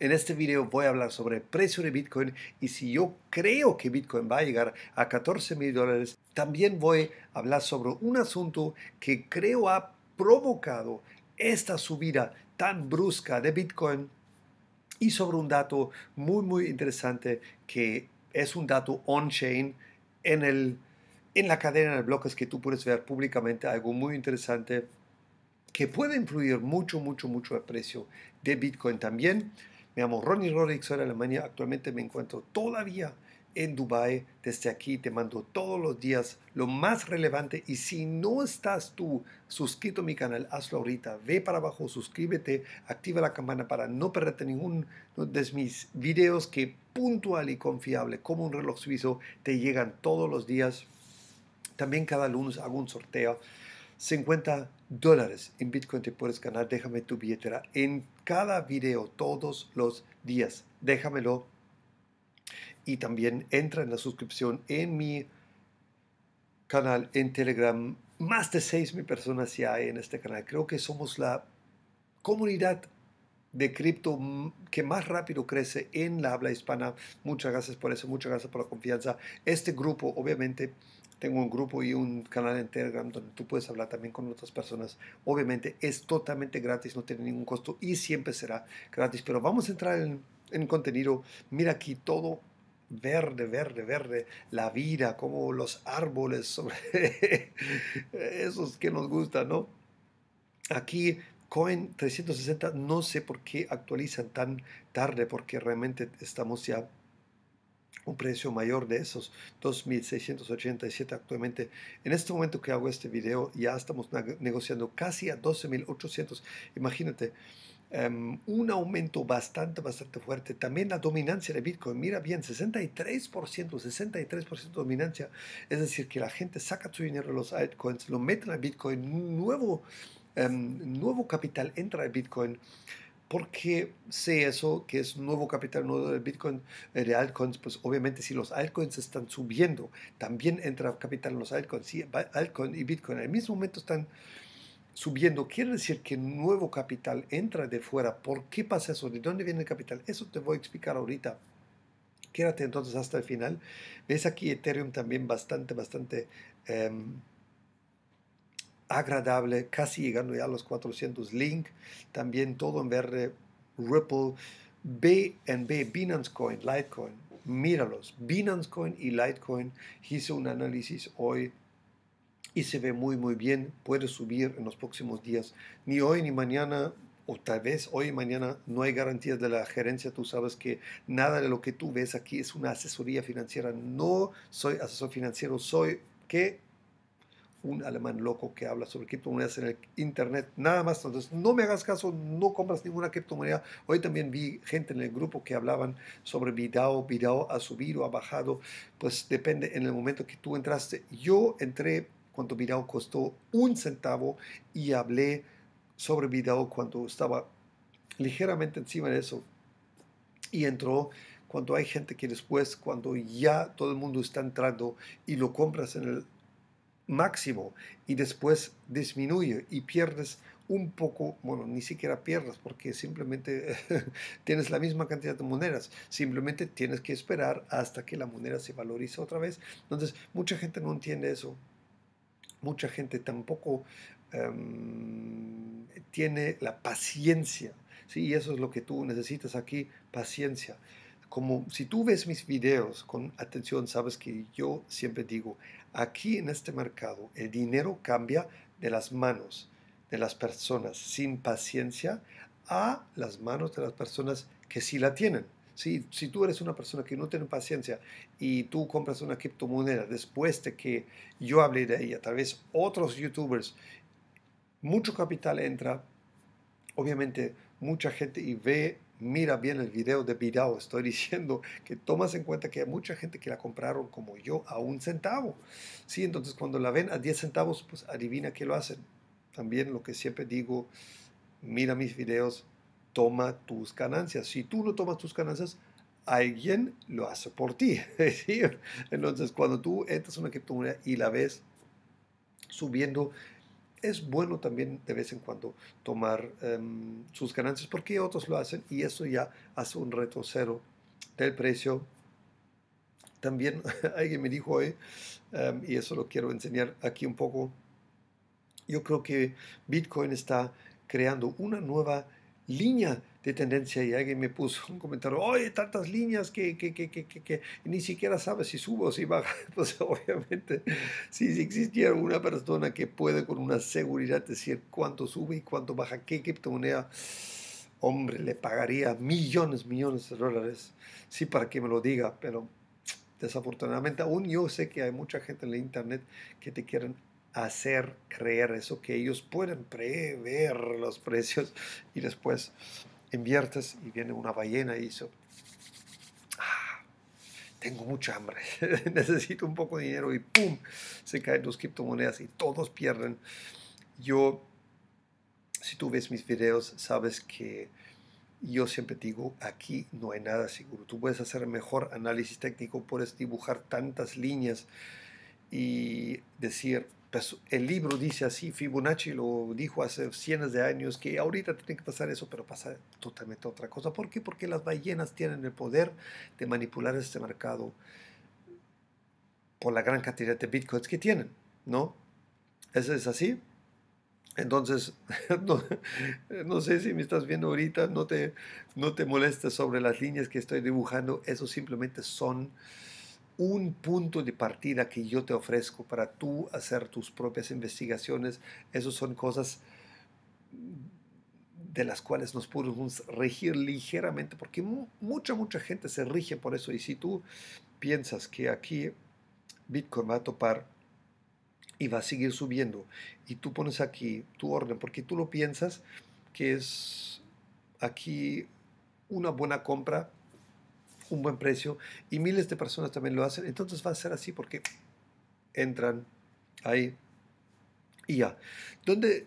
En este video voy a hablar sobre el precio de Bitcoin y si yo creo que Bitcoin va a llegar a 14 mil dólares, también voy a hablar sobre un asunto que creo ha provocado esta subida tan brusca de Bitcoin y sobre un dato muy muy interesante que es un dato on-chain en, el, en la cadena de bloques que tú puedes ver públicamente, algo muy interesante que puede influir mucho, mucho, mucho el precio de Bitcoin también. Me llamo Ronnie Rodriguez. soy de Alemania. Actualmente me encuentro todavía en Dubai. Desde aquí te mando todos los días lo más relevante. Y si no estás tú suscrito a mi canal, hazlo ahorita. Ve para abajo, suscríbete, activa la campana para no perderte ningún de mis videos que puntual y confiable, como un reloj suizo, te llegan todos los días. También cada lunes hago un sorteo 50 dólares en Bitcoin te puedes ganar. Déjame tu billetera en cada video todos los días. Déjamelo. Y también entra en la suscripción en mi canal en Telegram. Más de 6.000 personas ya hay en este canal. Creo que somos la comunidad de cripto mm, que más rápido crece en la habla hispana. Muchas gracias por eso, muchas gracias por la confianza. Este grupo, obviamente, tengo un grupo y un canal en Telegram donde tú puedes hablar también con otras personas. Obviamente es totalmente gratis, no tiene ningún costo y siempre será gratis. Pero vamos a entrar en, contenido. Mira aquí todo verde, verde, verde, la vida, como los árboles, sobre esos que nos gustan, ¿no? Aquí Coin 360 no sé por qué actualizan tan tarde, porque realmente estamos ya un precio mayor de esos 2.687 actualmente. En este momento que hago este video ya estamos negociando casi a 12.800. Imagínate, em, un aumento bastante, bastante fuerte. También la dominancia de Bitcoin, mira bien, 63%, 63% dominancia. Es decir, que la gente saca su dinero de los altcoins, lo meten a Bitcoin, nuevo Em, nuevo capital entra en Bitcoin. Porque sé eso, que es nuevo capital nuevo del Bitcoin, eh, de altcoins, pues obviamente si los altcoins están subiendo, también entra capital en los altcoins. Si altcoin y Bitcoin en el mismo momento están subiendo, quiere decir que nuevo capital entra de fuera. ¿Por qué pasa eso? ¿De dónde viene el capital? Eso te voy a explicar ahorita. Quédate entonces hasta el final. Ves aquí Ethereum también bastante, bastante... Em, agradable, casi llegando ya a los 400 Link, también todo en verde, Ripple, BNB, Binance Coin, Litecoin, míralos, Binance Coin y Litecoin, hice un análisis hoy y se ve muy muy bien, puede subir en los próximos días, ni hoy ni mañana, o tal vez hoy y mañana no hay garantías de la gerencia, tú sabes que nada de lo que tú ves aquí es una asesoría financiera, no soy asesor financiero, soy ¿qué? un alemán loco que habla sobre criptomonedas en el internet, nada más. Entonces, no me hagas caso, no compras ninguna criptomoneda. Hoy también vi gente en el grupo que hablaban sobre Vidao, Vidao ha subido, ha bajado, pues depende en el momento que tú entraste. Yo entré cuando Vidao costó un centavo y hablé sobre Vidao cuando estaba ligeramente encima de eso y entró cuando hay gente que después, cuando ya todo el mundo está entrando y lo compras en el máximo y después disminuye y pierdes un poco, bueno, ni siquiera pierdas porque simplemente tienes la misma cantidad de monedas, simplemente tienes que esperar hasta que la moneda se valorice otra vez. Entonces, mucha gente no entiende eso, mucha gente tampoco em, tiene la paciencia, y eso es lo que tú necesitas aquí, paciencia como si tú ves mis videos con atención, sabes que yo siempre digo, aquí en este mercado el dinero cambia de las manos de las personas sin paciencia a las manos de las personas que sí la tienen. Si, tú eres una persona que no tiene paciencia y tú compras una criptomoneda después de que yo hablé de ella, tal vez otros youtubers, mucho capital entra, obviamente mucha gente y ve mira bien el video de Vidal, estoy diciendo que tomas en cuenta que hay mucha gente que la compraron como yo a un centavo. Sí, entonces cuando la ven a 10 centavos, pues adivina qué lo hacen. También lo que siempre digo, mira mis videos, toma tus ganancias. Si tú no tomas tus ganancias, alguien lo hace por ti. Entonces cuando tú entras en una criptomoneda y la ves subiendo, es bueno también de vez en cuando tomar em, sus ganancias porque otros lo hacen y eso ya hace un cero del precio. También alguien me dijo hoy, em, y eso lo quiero enseñar aquí un poco, yo creo que Bitcoin está creando una nueva línea de tendencia y alguien me puso un comentario, oye, tantas líneas que, que, que, que ni siquiera sabes si subo o si baja. Pues obviamente, si existiera una persona que puede con una seguridad decir cuánto sube y cuánto baja qué criptomoneda, hombre, le pagaría millones, millones de dólares, sí, para que me lo diga, pero desafortunadamente aún yo sé que hay mucha gente en la internet que te quieren hacer creer eso que ellos pueden prever los precios y después inviertes y viene una ballena y dice, ah, tengo mucha hambre, necesito un poco de dinero y ¡pum! se caen dos criptomonedas y todos pierden. Yo, si tú ves mis videos, sabes que yo siempre digo, aquí no hay nada seguro. Tú puedes hacer mejor análisis técnico, puedes dibujar tantas líneas y decir, pues, el libro dice así, Fibonacci lo dijo hace cientos de años, que ahorita tiene que pasar eso, pero pasa totalmente otra cosa. ¿Por qué? Porque las ballenas tienen el poder de manipular este mercado por la gran cantidad de bitcoins que tienen, ¿no? Eso es así. Entonces, no, sé si me estás viendo ahorita, no te, no te molestes sobre las líneas que estoy dibujando, eso simplemente son un punto de partida que yo te ofrezco para tú hacer tus propias investigaciones. Esas son cosas de las cuales nos podemos regir ligeramente, porque mucha, mucha gente se rige por eso. Y si tú piensas que aquí Bitcoin va a topar y va a seguir subiendo, y tú pones aquí tu orden, porque tú lo piensas que es aquí una buena compra un buen precio y miles de personas también lo hacen. Entonces va a ser así porque entran ahí y ya. Donde,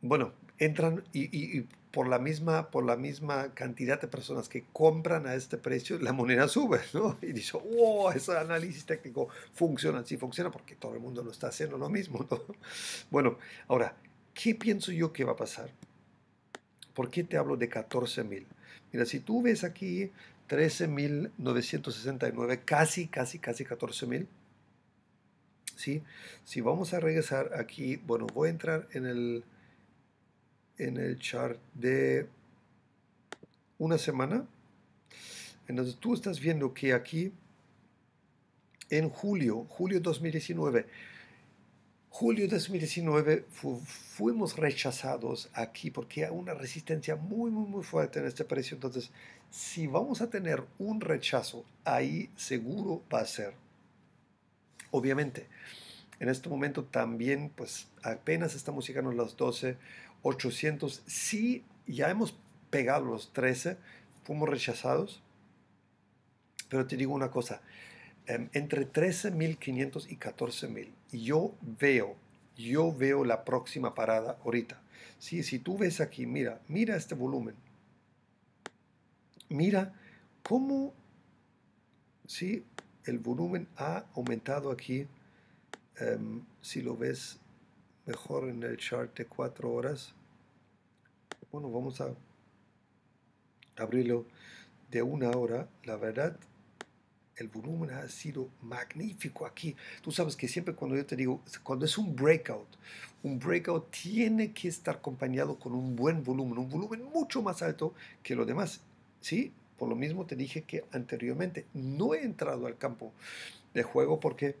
bueno, entran y, por la misma por la misma cantidad de personas que compran a este precio la moneda sube no y dice oh ese análisis técnico funciona sí funciona porque todo el mundo lo está haciendo lo mismo bueno ahora qué pienso yo que va a pasar por qué te hablo de 14 mil mira si tú ves aquí 13.969, casi, casi, casi 14.000. ¿Sí? Si vamos a regresar aquí, bueno, voy a entrar en el, en el chart de una semana. Entonces tú estás viendo que aquí en julio, julio 2019, Julio 2019 fuimos rechazados aquí porque hay una resistencia muy, muy, muy fuerte en este precio. Entonces, si vamos a tener un rechazo, ahí seguro va a ser. Obviamente, en este momento también, pues apenas estamos llegando a los 12, 800. Sí, ya hemos pegado los 13, fuimos rechazados. Pero te digo una cosa, entre 13.500 y 14.000. Y yo veo, yo veo la próxima parada ahorita. Sí, si tú ves aquí, mira, mira este volumen. Mira cómo sí, el volumen ha aumentado aquí. Em, si lo ves mejor en el chart de 4 horas. Bueno, vamos a abrirlo de una hora. La verdad, el volumen ha sido magnífico aquí. Tú sabes que siempre cuando yo te digo, cuando es un breakout, un breakout tiene que estar acompañado con un buen volumen, un volumen mucho más alto que lo demás. ¿Sí? Por lo mismo te dije que anteriormente no he entrado al campo de juego porque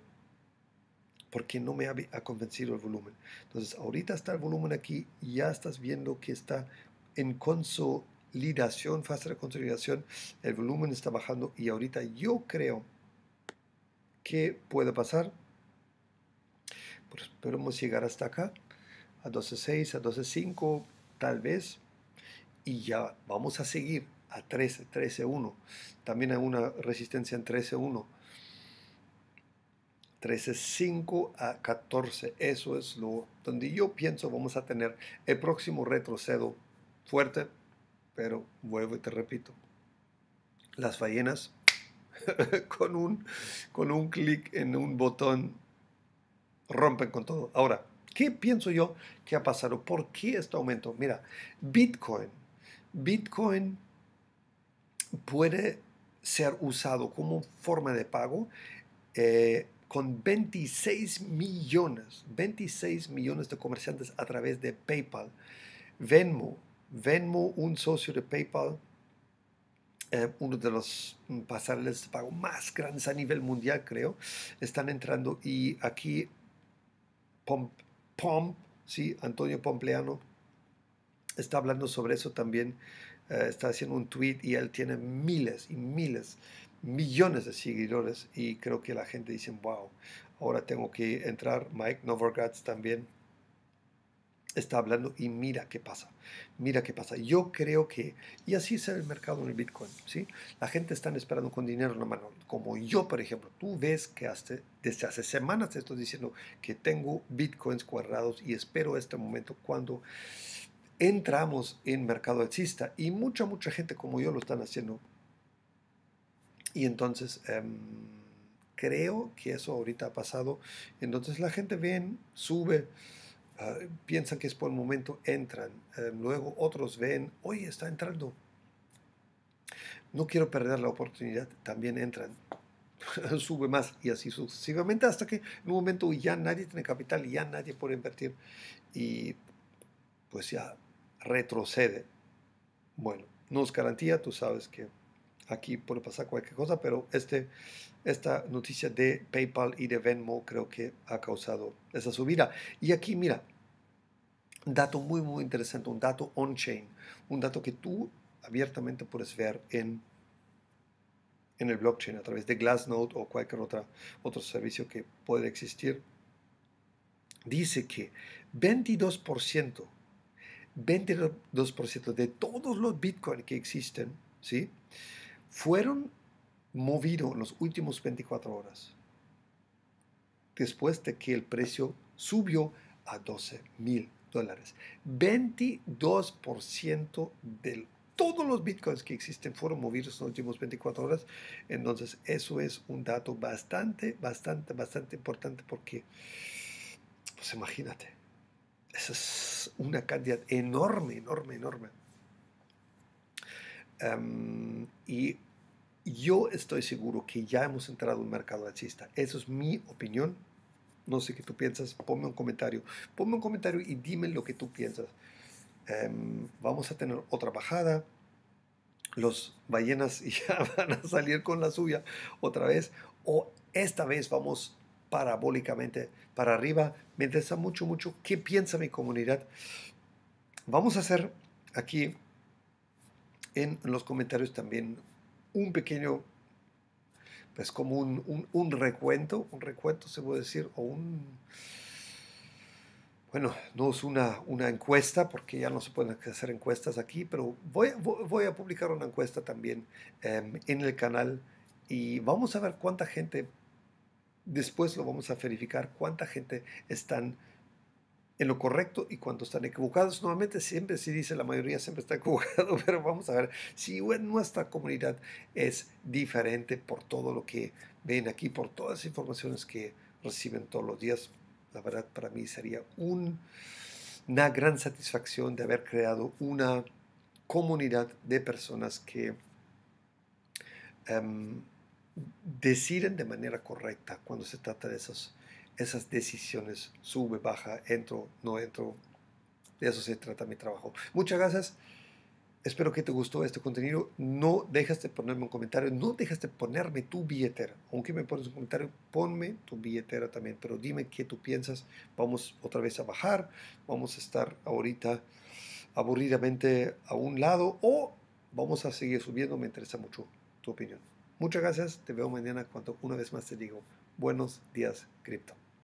porque no me ha, convencido el volumen. Entonces, ahorita está el volumen aquí y ya estás viendo que está en console lidación, fase de consolidación, el volumen está bajando y ahorita yo creo que puede pasar. Pues esperemos llegar hasta acá, a 12.6, a 12.5, tal vez, y ya vamos a seguir a 13, 13.1. También hay una resistencia en 13.1. 13.5 a 14. Eso es lo donde yo pienso vamos a tener el próximo retrocedo fuerte pero vuelvo y te repito, las ballenas con un, con un clic en un botón rompen con todo. Ahora, ¿qué pienso yo que ha pasado? ¿Por qué este aumento? Mira, Bitcoin, Bitcoin puede ser usado como forma de pago eh, con 26 millones, 26 millones de comerciantes a través de PayPal, Venmo, Venmo, un socio de PayPal, eh, uno de los mm, pasareles de pago más grandes a nivel mundial, creo, están entrando y aquí Pomp, Pom, sí, Antonio Pompleano está hablando sobre eso también, eh, está haciendo un tweet y él tiene miles y miles, millones de seguidores y creo que la gente dice, wow, ahora tengo que entrar, Mike Novogratz también está hablando y mira qué pasa, mira qué pasa. Yo creo que, y así es el mercado en el Bitcoin, ¿sí? La gente está esperando con dinero en la mano, como yo, por ejemplo. Tú ves que hasta, desde hace semanas te estoy diciendo que tengo Bitcoins cuadrados y espero este momento cuando entramos en mercado alcista y mucha, mucha gente como yo lo están haciendo. Y entonces... Em, creo que eso ahorita ha pasado. Entonces la gente bien sube, Ah, piensan que es por el momento, entran. Eh, luego otros ven, oye, está entrando. No quiero perder la oportunidad, también entran. Sube más y así sucesivamente hasta que en un momento ya nadie tiene capital, ya nadie puede invertir y pues ya retrocede. Bueno, no es garantía, tú sabes que aquí puede pasar cualquier cosa, pero este, esta noticia de PayPal y de Venmo creo que ha causado esa subida. Y aquí, mira, dato muy, muy interesante, un dato on-chain, un dato que tú abiertamente puedes ver en, en el blockchain a través de Glassnode o cualquier otra, otro servicio que pueda existir. Dice que 22%, 22% de todos los Bitcoin que existen, ¿sí? Fueron movidos en los últimos 24 horas. Después de que el precio subió a 12.000 dólares. 22% de todos los bitcoins que existen fueron movidos en los últimos 24 horas. Entonces, eso es un dato bastante, bastante, bastante importante porque, pues imagínate, esa es una cantidad enorme, enorme, enorme. y yo estoy seguro que ya hemos entrado en un mercado alcista. Eso es mi opinión no sé qué tú piensas, ponme un comentario. Ponme un comentario y dime lo que tú piensas. Em, vamos a tener otra bajada. Los ballenas ya van a salir con la suya otra vez. O esta vez vamos parabólicamente para arriba. Me interesa mucho, mucho qué piensa mi comunidad. Vamos a hacer aquí en los comentarios también un pequeño es como un, recuento, un recuento se puede decir, o un... Bueno, no es una, una encuesta, porque ya no se pueden hacer encuestas aquí, pero voy, voy, a publicar una encuesta también em, en el canal y vamos a ver cuánta gente, después lo vamos a verificar, cuánta gente están en lo correcto y cuando están equivocados. Nuevamente, siempre se dice, la mayoría siempre está equivocado, pero vamos a ver si nuestra comunidad es diferente por todo lo que ven aquí, por todas las informaciones que reciben todos los días. La verdad, para mí sería una gran satisfacción de haber creado una comunidad de personas que em, deciden de manera correcta cuando se trata de esos esas decisiones, sube, baja, entro, no entro. De eso se trata mi trabajo. Muchas gracias. Espero que te gustó este contenido. No dejas de ponerme un comentario, no dejas de ponerme tu billetera. Aunque me pones un comentario, ponme tu billetera también. Pero dime qué tú piensas. Vamos otra vez a bajar. Vamos a estar ahorita aburridamente a un lado o vamos a seguir subiendo. Me interesa mucho tu opinión. Muchas gracias. Te veo mañana cuando una vez más te digo buenos días cripto.